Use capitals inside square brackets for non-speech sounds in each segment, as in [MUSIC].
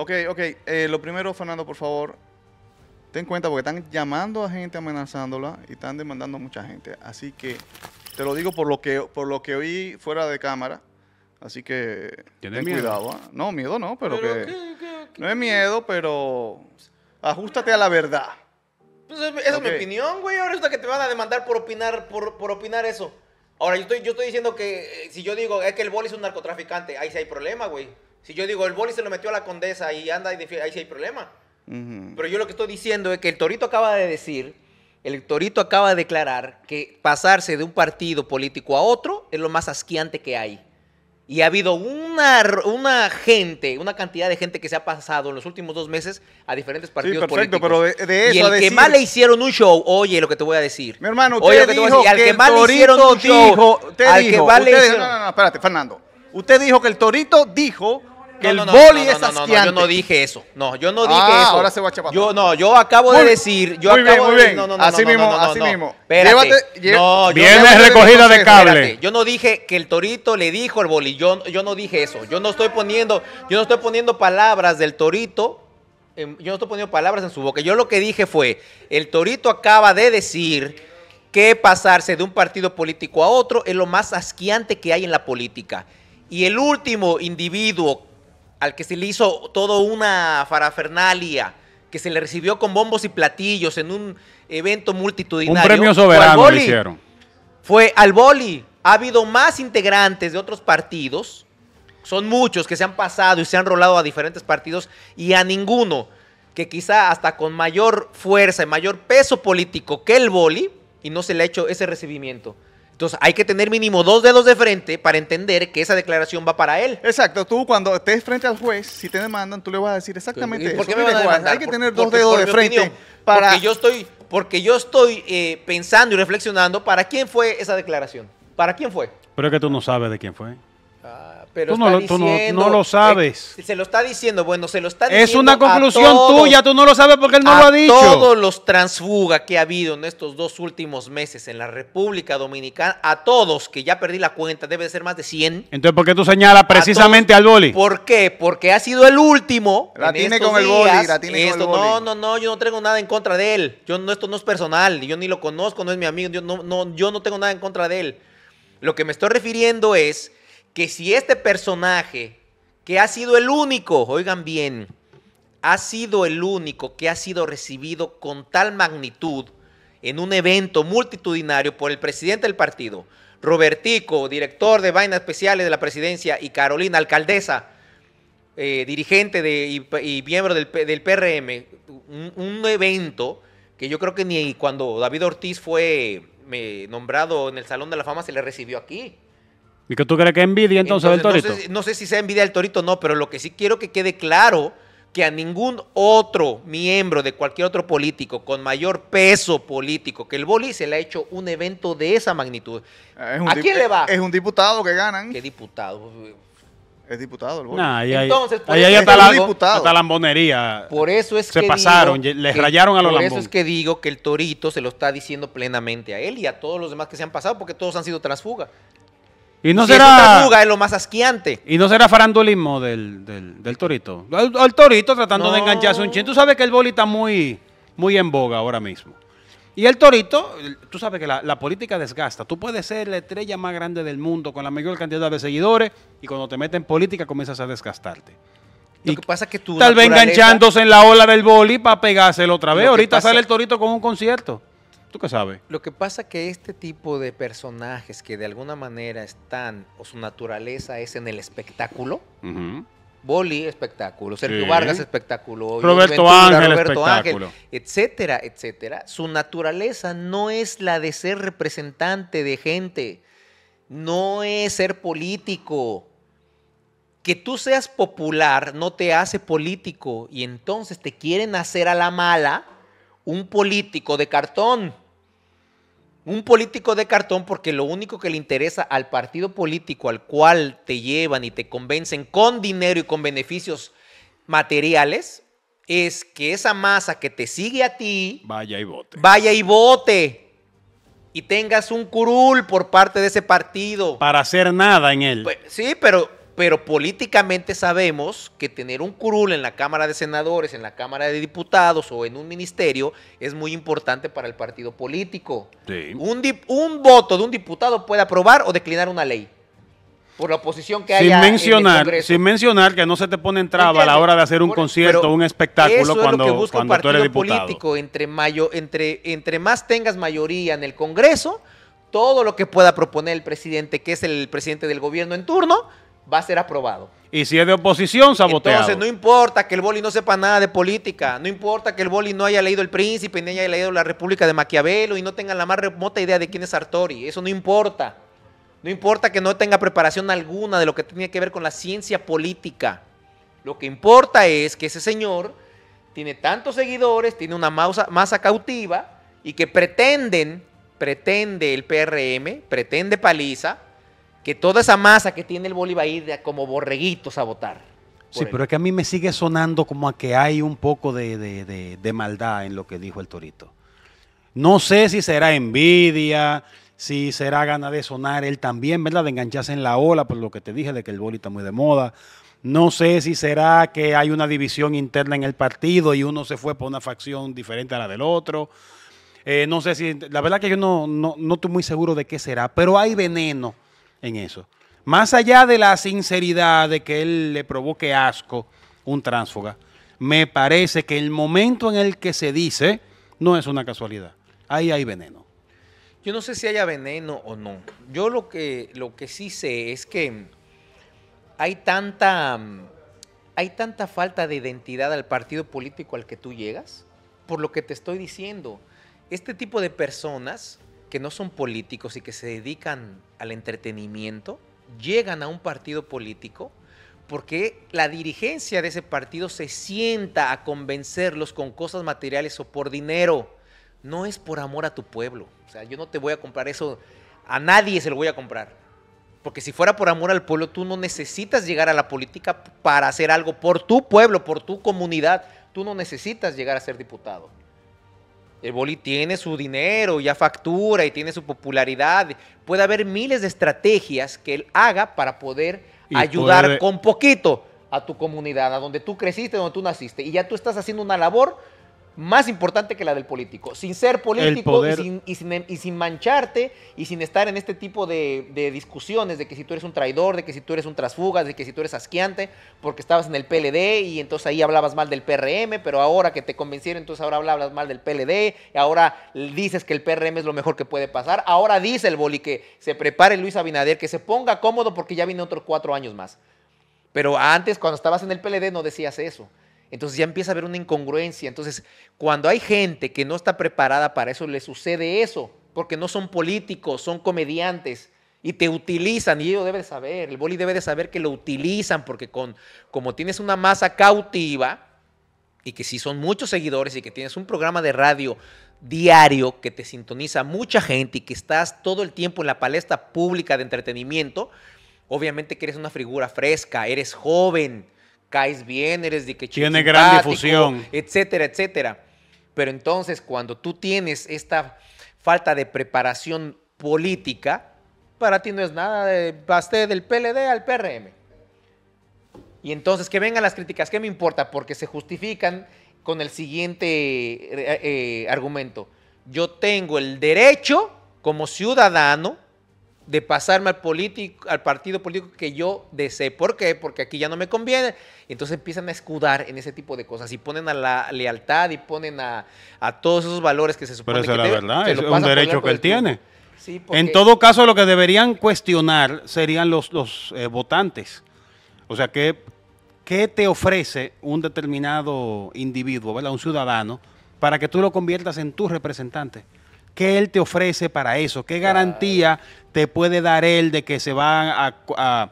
Ok, ok. Eh, lo primero, Fernando, por favor, ten cuenta porque están llamando a gente, amenazándola y están demandando a mucha gente. Así que te lo digo por lo que, por lo que oí fuera de cámara. Así que ten cuidado. ¿ah? No, miedo no, pero, que... no es miedo, pero ajustate a la verdad. Pues, esa es mi opinión, güey. Ahora resulta que te van a demandar por opinar, por, por opinar eso. Ahora, yo estoy, yo estoy diciendo que eh, si yo digo es que el boli es un narcotraficante, ahí sí hay problema, güey. Si yo digo, el boli se lo metió a la condesa y anda, ahí, ahí sí hay problema. Pero yo lo que estoy diciendo es que el Torito acaba de decir, el Torito acaba de declarar que pasarse de un partido político a otro es lo más asquiante que hay. Y ha habido una, una gente, una cantidad de gente que se ha pasado en los últimos dos meses a diferentes partidos sí, perfecto, políticos. Pero de, eso y el que más le hicieron un show, oye lo que te voy a decir. Mi hermano, te voy a decir. al que, mal le hicieron un show, te dijo, que más no, no, espérate, Fernando. Usted dijo que el torito dijo que el boli no, es asqueante. yo no dije eso. No, yo no dije ah, eso. ahora se va a chapar. Yo no, yo acabo de decir, yo acabo no. así mismo, así mismo. vienes recogida de cable. Yo no dije que el torito le dijo al boli. Yo, no dije eso. Yo no estoy poniendo, yo no estoy poniendo palabras del torito. yo no estoy poniendo palabras en su boca. Yo lo que dije fue, el torito acaba de decir que pasarse de un partido político a otro es lo más asquiante que hay en la política. Y el último individuo al que se le hizo toda una farafernalia, que se le recibió con bombos y platillos en un evento multitudinario. Un premio soberano le hicieron. Fue al boli. Ha habido más integrantes de otros partidos. Son muchos que se han pasado y se han rolado a diferentes partidos y a ninguno que quizá hasta con mayor fuerza y mayor peso político que el boli y no se le ha hecho ese recibimiento. Entonces hay que tener mínimo dos dedos de frente para entender que esa declaración va para él. Exacto, tú cuando estés frente al juez, si te demandan, tú le vas a decir exactamente por qué Me Hay que tener dos dedos de frente para... Porque yo estoy, porque yo estoy eh, pensando y reflexionando para quién fue esa declaración. ¿Para quién fue? Pero es que tú no sabes de quién fue. Pero tú, no, lo, sabes. se lo está diciendo, bueno, se lo está diciendo. Es una conclusión tuya, tú no lo sabes porque él no lo ha dicho. Todos los transfuga que ha habido en estos dos últimos meses en la República Dominicana, a todos, que ya perdí la cuenta, debe de ser más de 100. Entonces, ¿por qué tú señalas precisamente al boli? ¿Por qué? Porque ha sido el último. La tiene con el boli, la tiene con el boli. No, no, no, yo no tengo nada en contra de él. Yo esto no es personal, yo ni lo conozco, no es mi amigo, yo no, no, yo no tengo nada en contra de él. Lo que me estoy refiriendo es que si este personaje, que ha sido el único, oigan bien, ha sido el único que ha sido recibido con tal magnitud en un evento multitudinario por el presidente del partido, Robertico, director de vainas especiales de la presidencia, y Carolina, alcaldesa, eh, dirigente de, y, miembro del, PRM, un, evento que yo creo que ni cuando David Ortiz fue eh, nombrado en el Salón de la Fama se le recibió aquí. ¿Y que tú crees que envidia entonces, torito? No sé, si sea envidia del torito o no, pero lo que sí quiero que quede claro que a ningún otro miembro de cualquier otro político con mayor peso político que el Boli se le ha hecho un evento de esa magnitud. Ah, ¿A quién le va? Es un diputado que ganan. ¿Qué diputado? Es diputado el Boli. ahí, Entonces, está, la, lambonería. Por eso es se que pasaron, les rayaron a los Por eso es que digo que el Torito se lo está diciendo plenamente a él y a todos los demás que se han pasado, porque todos han sido trasfuga. Y no será. Es fuga, lo más Y no será farandulismo del, torito. Al, torito tratando de engancharse un chin. Tú sabes que el boli está muy, muy en boga ahora mismo. Y el torito, tú sabes que la, política desgasta. Tú puedes ser la estrella más grande del mundo con la mayor cantidad de seguidores y cuando te metes en política comienzas a desgastarte. Lo que pasa es que tú. Tal vez enganchándose en la ola del boli para pegárselo otra vez. Ahorita sale el torito con un concierto. ¿Tú qué sabes? Lo que pasa que este tipo de personajes que de alguna manera están, o su naturaleza es en el espectáculo, Boli, espectáculo. Sergio Vargas, espectáculo. Roberto Ángel, Ángel, etcétera, etcétera. Su naturaleza no es la de ser representante de gente, no es ser político. Que tú seas popular no te hace político y entonces te quieren hacer a la mala un político de cartón un político de cartón porque lo único que le interesa al partido político al cual te llevan y te convencen con dinero y con beneficios materiales es que esa masa que te sigue a ti vaya y vote. Vaya y vote. Y tengas un curul por parte de ese partido. Para hacer nada en él. Pues, sí, pero pero políticamente sabemos que tener un curul en la Cámara de Senadores, en la Cámara de Diputados o en un ministerio es muy importante para el partido político. Sí. Un, un voto de un diputado puede aprobar o declinar una ley por la oposición que hay mencionar, en el Sin mencionar que no se te pone en traba a la hora de hacer un e-, concierto concierto, un espectáculo cuando, es lo que busca partido político. Entre, mayo, entre, entre más tengas mayoría en el Congreso, todo lo que pueda proponer el presidente, que es el presidente del gobierno en turno, va a ser aprobado. Y si es de oposición, saboteado. Entonces, no importa que el boli no sepa nada de política, no importa que el boli no haya leído El Príncipe, ni haya leído La República de Maquiavelo y no tenga la más remota idea de quién es Sartori. Eso no importa. No importa que no tenga preparación alguna de lo que tiene que ver con la ciencia política. Lo que importa es que ese señor tiene tantos seguidores, tiene una masa, masa cautiva y que pretenden, pretende el PRM, pretende Paliza, que toda esa masa que tiene el Bolívar como borreguitos a votar. Sí, pero es que a mí me sigue sonando como a que hay un poco de, maldad en lo que dijo el Torito. No sé si será envidia, si será gana de sonar él también, ¿verdad? De engancharse en la ola, por lo que te dije de que el boli está muy de moda. No sé si será que hay una división interna en el partido y uno se fue por una facción diferente a la del otro. Eh, no sé si, la verdad que yo no, no, no estoy muy seguro de qué será, pero hay veneno en eso. Más allá de la sinceridad de que él le provoque asco, un tránsfuga, me parece que el momento en el que se dice no es una casualidad. Ahí hay veneno. Yo no sé si haya veneno o no. Yo lo que, lo que sí sé es que hay tanta, hay tanta falta de identidad al partido político al que tú llegas, por lo que te estoy diciendo. Este tipo de personas que no son políticos y que se dedican al entretenimiento llegan a un partido político porque la dirigencia de ese partido se sienta a convencerlos con cosas materiales o por dinero. No es por amor a tu pueblo. O sea, yo no te voy a comprar eso. A nadie se lo voy a comprar. Porque si fuera por amor al pueblo, tú no necesitas llegar a la política para hacer algo por tu pueblo, por tu comunidad. Tú no necesitas llegar a ser diputado. El boli tiene su dinero, ya factura y tiene su popularidad. Puede haber miles de estrategias que él haga para poder ayudar con poquito a tu comunidad, a donde tú creciste, donde tú naciste. Y ya tú estás haciendo una labor más importante que la del político. Sin ser político y sin, mancharte y sin estar en este tipo de, discusiones de que si tú eres un traidor, de que si tú eres un trasfugas, de que si tú eres asqueante porque estabas en el PLD y entonces ahí hablabas mal del PRM, pero ahora que te convencieron, entonces ahora hablas mal del PLD, ahora dices que el PRM es lo mejor que puede pasar, ahora dice el boli que se prepare Luis Abinader, que se ponga cómodo porque ya viene otros cuatro años más. Pero antes, cuando estabas en el PLD, no decías eso. Entonces ya empieza a haber una incongruencia. Entonces, cuando hay gente que no está preparada para eso, le sucede eso, porque no son políticos, son comediantes y te utilizan y ellos deben saber, el boli debe de saber que lo utilizan porque con como tienes una masa cautiva y que si son muchos seguidores y que tienes un programa de radio diario que te sintoniza mucha gente y que estás todo el tiempo en la palestra pública de entretenimiento, obviamente que eres una figura fresca, eres joven, caes bien, eres de que Tiene gran difusión. Etcétera, etcétera. Pero entonces cuando tú tienes esta falta de preparación política, para ti no es nada de pasé del PLD al PRM. Y entonces que vengan las críticas, ¿qué me importa? Porque se justifican con el siguiente eh, eh, argumento. Yo tengo el derecho como ciudadano de pasarme al político, al partido político que yo desee. ¿Por qué? Porque aquí ya no me conviene. Entonces empiezan a escudar en ese tipo de cosas y ponen a la lealtad y ponen a, todos esos valores que se supone que es la verdad, un derecho que él tiene. En todo caso, lo que deberían cuestionar serían los, los eh, votantes. O sea, ¿qué, ¿qué te ofrece un determinado individuo, ¿verdad? un ciudadano, para que tú lo conviertas en tu representante? ¿Qué él te ofrece para eso? ¿Qué garantía te puede dar él de que se va a,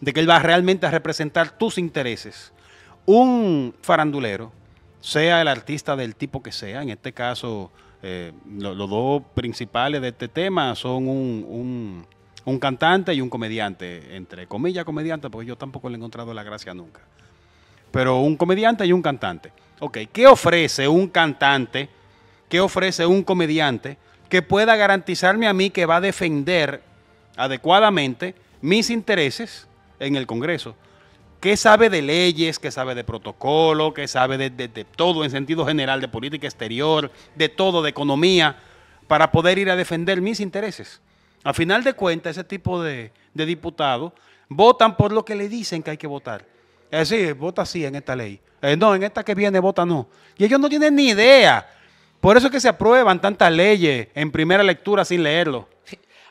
de que él va realmente a representar tus intereses. Un farandulero, sea el artista del tipo que sea, en este caso eh, los dos principales de este tema son un, un, un, cantante y un comediante, entre comillas comediante, porque yo tampoco le he encontrado la gracia nunca. Pero un comediante y un cantante. Ok, ¿qué ofrece un cantante? ¿Qué ofrece un comediante que pueda garantizarme a mí que va a defender adecuadamente mis intereses en el Congreso. Que sabe de leyes, que sabe de protocolo, que sabe de, todo en sentido general, de política exterior, de todo, de economía, para poder ir a defender mis intereses. A final de cuentas, ese tipo de, diputados votan por lo que le dicen que hay que votar. Es decir, vota sí en esta ley. Eh, no, en esta que viene vota no. Y ellos no tienen ni idea por eso es que se aprueban tantas leyes en primera lectura sin leerlo.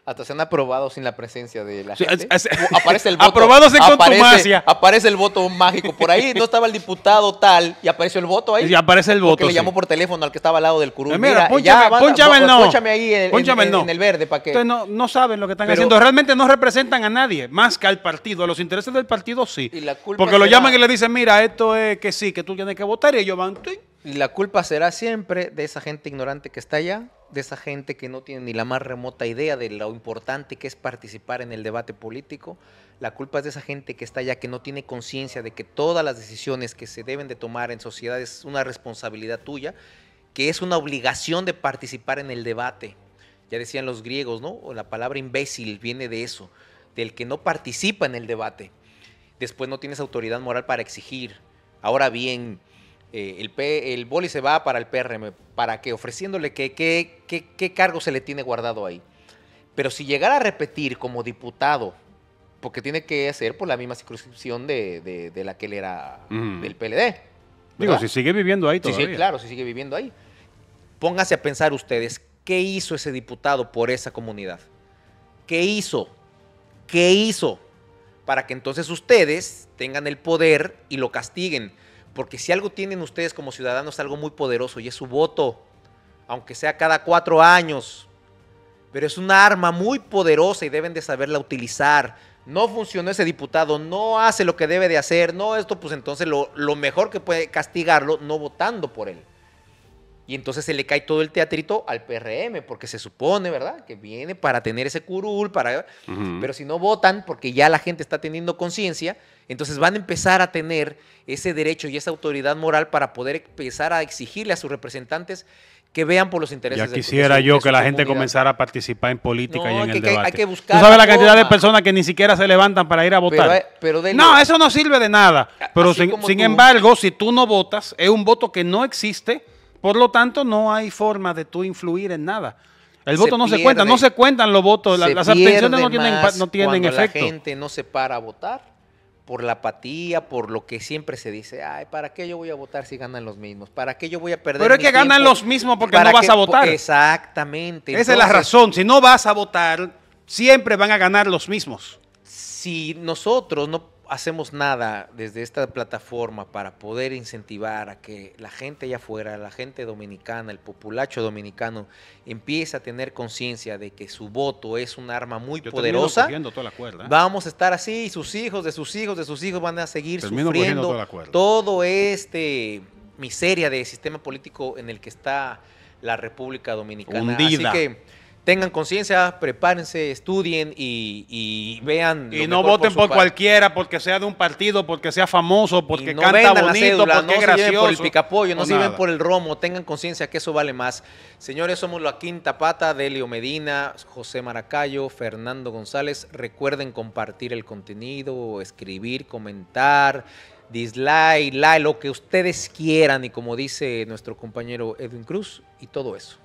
Hasta se han aprobado sin la presencia de la gente. aparece el [LAUGHS] voto. Aprobados aparece, el voto mágico. Por ahí no estaba el diputado tal y apareció el voto ahí. Y aparece el voto. Que le llamó por teléfono al que estaba al lado del curul. Eh, mira, ponchame, el no. Ponchame ahí en, el verde para que. Entonces no, saben lo que están haciendo. Realmente no representan a nadie más que al partido. A los intereses del partido sí. la Porque lo llaman y le dicen, mira, esto es que sí, que tú tienes que votar y ellos van. Y la culpa será siempre de esa gente ignorante que está allá, de esa gente que no tiene ni la más remota idea de lo importante que es participar en el debate político. La culpa es de esa gente que está allá, que no tiene conciencia de que todas las decisiones que se deben de tomar en sociedad es una responsabilidad tuya, que es una obligación de participar en el debate. Ya decían los griegos, ¿no? La palabra imbécil viene de eso, del que no participa en el debate. Después no tienes autoridad moral para exigir. Ahora bien, eh, el, boli se va para el PRM. ¿Para qué? Ofreciéndole qué cargo se le tiene guardado ahí. Pero si llegara a repetir como diputado, porque tiene que hacer por la misma circunscripción de, la que él era del PLD. Digo, si sigue viviendo ahí todavía. sí, claro, si sigue viviendo ahí. Pónganse a pensar ustedes, ¿qué hizo ese diputado por esa comunidad? ¿Qué hizo? ¿Qué hizo? Para que entonces ustedes tengan el poder y lo castiguen. Porque si algo tienen ustedes como ciudadanos, es algo muy poderoso y es su voto, aunque sea cada cuatro años. Pero es una arma muy poderosa y deben de saberla utilizar. No funcionó ese diputado, no hace lo que debe de hacer, no esto, pues entonces lo mejor que puede castigarlo no votando por él. Y entonces se le cae todo el teatrito al PRM, porque se supone, ¿verdad?, que viene para tener ese curul, para... Pero si no votan, porque ya la gente está teniendo conciencia, entonces van a empezar a tener ese derecho y esa autoridad moral para poder empezar a exigirle a sus representantes que vean por los intereses. Ya quisiera yo que la gente comenzara a participar en política y en el debate. Hay que buscar Tú sabes la, cantidad de personas que ni siquiera se levantan para ir a votar. Pero, no, eso no sirve de nada. Pero sin embargo, si tú no votas, es un voto que no existe por lo tanto, no hay forma de tú influir en nada. El voto no se cuenta, no se cuentan los votos, las abstenciones no tienen, no tienen efecto. La gente no se para a votar por la apatía, por lo que siempre se dice, ay, ¿para qué yo voy a votar si ganan los mismos? ¿Para qué yo voy a perder? Pero es que ganan los mismos porque no vas a votar. Exactamente. Esa es la razón, si no vas a votar, siempre van a ganar los mismos. Si nosotros no hacemos nada desde esta plataforma para poder incentivar a que la gente allá afuera, la gente dominicana, el populacho dominicano, empiece a tener conciencia de que su voto es un arma muy poderosa, ¿eh? vamos a estar así y sus hijos, de sus hijos, de sus hijos van a seguir sufriendo toda todo este miseria de sistema político en el que está la República Dominicana. Así que tengan conciencia, prepárense, estudien y, vean. Y no voten por, cualquiera, porque sea de un partido, porque sea famoso, porque no canta bonito, porque no es gracioso. por el picapollo, no por el romo, tengan conciencia que eso vale más. Señores, somos la quinta pata de Medina, José Maracayo, Fernando González. Recuerden compartir el contenido, escribir, comentar dislike, like, lo que ustedes quieran y como dice nuestro compañero Edwin Cruz y todo eso.